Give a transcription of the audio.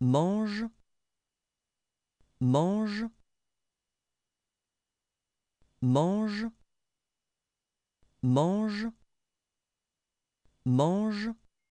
mange mange mange mange mange